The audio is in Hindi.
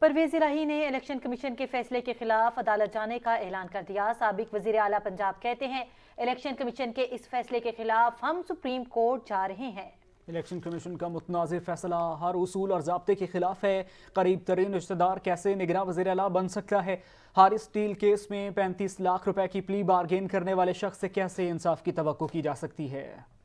परवेज इलाही ने इलेक्शन कमीशन के फैसले के खिलाफ अदालत जाने का ऐलान कर दिया सबक वजीर अला पंजाब कहते हैं इलेक्शन कमीशन के इस फैसले के खिलाफ हम सुप्रीम कोर्ट जा रहे हैं इलेक्शन कमीशन का मुतनाज़ फैसला हर उसूल और जबते के खिलाफ है करीब तरीन रिश्तेदार कैसे निगरान वजी अला बन सकता है हारिस स्टील केस में पैंतीस लाख रुपए की प्ली बारगेन करने वाले शख्स से कैसे इंसाफ की तो की जा सकती है